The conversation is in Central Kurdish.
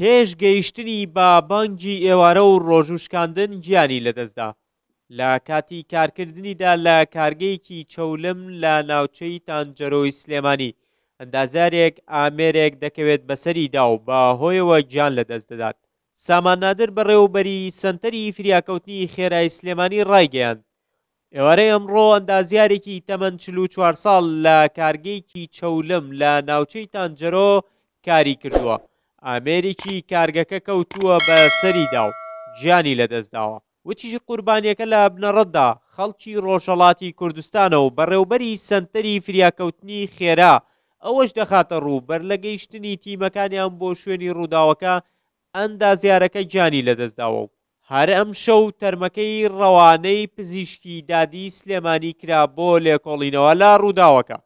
پێشگەیشتنی بابەنگی ئێوارە و ڕۆژوشکاندن گیانی لەدەستدا لە کاتی کارکردنیدا لە کارگەیەکی چەولم لە ناوچەی تانجەرۆی سلێمانی ئەندازارێک ئامێرێک دەکەوێت بەسەریدا و بە هۆیەوە گیان لەدەست دەدات سامانادر بەڕێوبەری سنتەری فریاکەوتنی خێرای سلێمانی ڕایگەیان ئێوارە ئەمڕۆ ئەندازیارێکی تەمەەن چ چوار ساڵ لە کارگەیەکی چەولم لە ناوچەی تانجەرۆ کاری کردووە ئامێریکی کارگەکە کەوتووە بە سەریدا و ژیانی لەدەستداوە وتیژ قوربانیەکە لە بنەڕەتدا خەڵکی ڕۆژەڵاتی کوردستانەوە بەڕێوبەری سنتەری فریاکەوتنی خێرا ئەوەش دەخاتە ڕوو بەر لە گەیشتنی تیمەکانیان بۆ شوێنی ڕووداوەکە ئەندازیارەکە جانی لەدەستداوە و هەر ئەم شەو تەرمەکەی ڕەوانەی پزیشکی دادی سلێمانی کرا بۆ لێکۆڵینەوە لە ڕووداوەکە